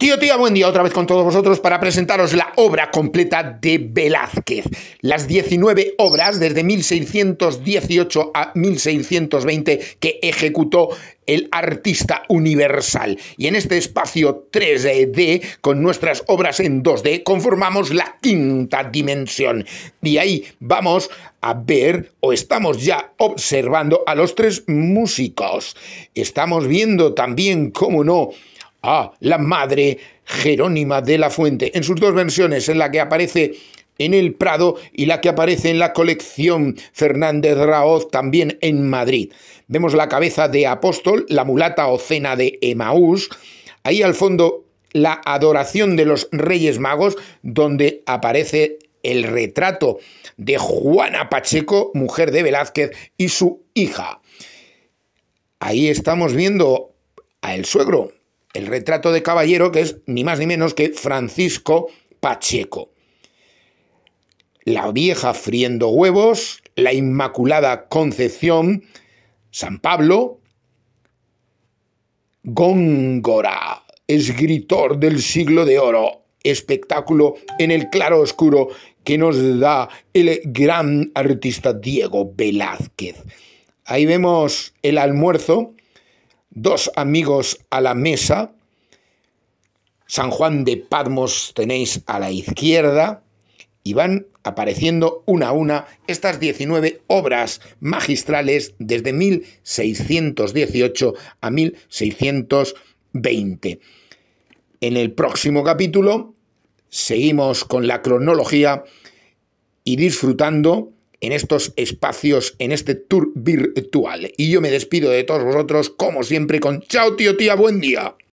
Tío, tío, buen día otra vez con todos vosotros para presentaros la obra completa de Velázquez. Las 19 obras desde 1618 a 1620 que ejecutó el artista universal. Y en este espacio 3D, con nuestras obras en 2D, conformamos la quinta dimensión. Y ahí vamos a ver o estamos ya observando a los tres músicos. Estamos viendo también, cómo no, la madre Jerónima de la Fuente, en sus dos versiones, en la que aparece en el Prado y la que aparece en la colección Fernández Raoz, también en Madrid. Vemos la cabeza de Apóstol, la mulata o cena de Emaús, ahí al fondo la adoración de los Reyes Magos, donde aparece el retrato de Juana Pacheco, mujer de Velázquez, y su hija. Ahí estamos viendo a el suegro, el retrato de caballero, que es ni más ni menos que Francisco Pacheco. La vieja friendo huevos, la Inmaculada Concepción, San Pablo, Góngora, escritor del siglo de oro, espectáculo en el claro oscuro que nos da el gran artista Diego Velázquez. Ahí vemos el almuerzo dos amigos a la mesa, San Juan de Padmos tenéis a la izquierda, y van apareciendo una a una estas 19 obras magistrales desde 1618 a 1620. En el próximo capítulo seguimos con la cronología y disfrutando en estos espacios, en este tour virtual. Y yo me despido de todos vosotros, como siempre, con chao tío tía, buen día.